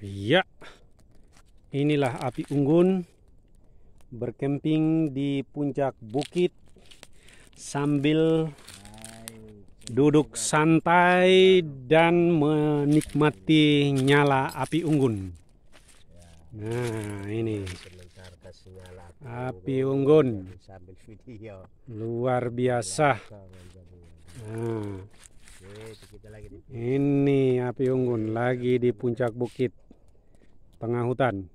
Ya, inilah api unggun berkemping di puncak bukit sambil duduk santai dan menikmati nyala api unggun. Nah, ini api unggun luar biasa. Nah, ini api unggun lagi di puncak bukit. pangahutan.